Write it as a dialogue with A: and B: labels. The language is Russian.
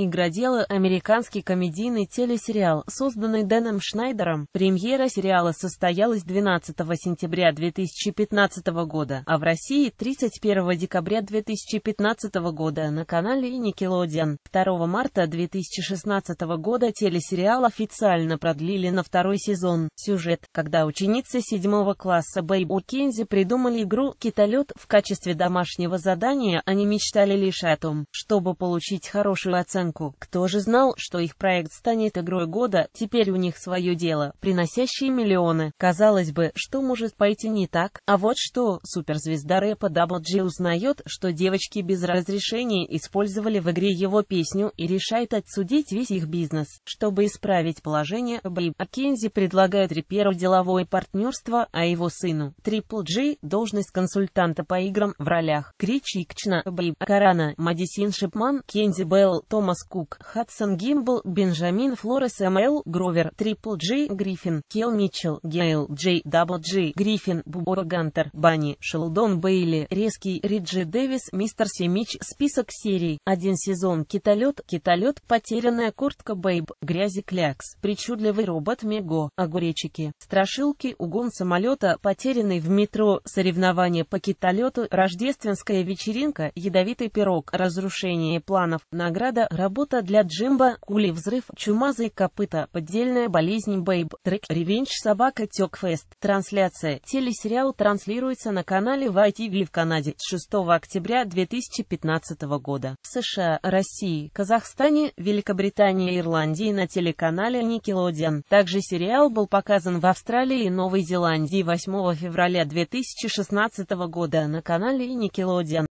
A: Игроделы – американский комедийный телесериал, созданный Дэном Шнайдером. Премьера сериала состоялась 12 сентября 2015 года, а в России – 31 декабря 2015 года на канале Nickelodeon. 2 марта 2016 года телесериал официально продлили на второй сезон. Сюжет. Когда ученицы 7 класса Бэйбу Кензи придумали игру «Китолет» в качестве домашнего задания, они мечтали лишь о том, чтобы получить хорошую оценку оценку. Кто же знал, что их проект станет игрой года, теперь у них свое дело, приносящее миллионы. Казалось бы, что может пойти не так? А вот что, суперзвезда рэпа Дабл Джи узнает, что девочки без разрешения использовали в игре его песню и решает отсудить весь их бизнес. Чтобы исправить положение, Бэйб Акензи предлагает реперу деловое партнерство, а его сыну, Трипл Джи, должность консультанта по играм в ролях. Кричи Кчна, Бэйб Карана, Мадисин Шипман, Кензи Белл, Томас Томас Кук, Хадсон Гимбл, Бенджамин Флорес М.Л. Гровер, Трипл Джей Гриффин, Кел Митчелл, Гейл Джей Дабл Джей Гриффин, Бубора Гантер, Банни, Шелдон Бейли, Резкий, Риджи Дэвис, Мистер Семич, список серий, один сезон, Китолет, Китолет, Потерянная куртка Бэйб, Грязи Клякс, Причудливый робот Мего, Огуречики, Страшилки, Угон самолета, Потерянный в метро, Соревнования по китолету, Рождественская вечеринка, Ядовитый пирог, Разрушение планов, Награда, работа для Джимба, кули взрыв, чумазые копыта, поддельная болезнь Бэйб, трек, ревенч собака Тек Фест, Трансляция. Телесериал транслируется на канале YTV в Канаде с 6 октября 2015 года. В США, России, Казахстане, Великобритании Ирландии на телеканале Nickelodeon. Также сериал был показан в Австралии и Новой Зеландии 8 февраля 2016 года на канале Nickelodeon.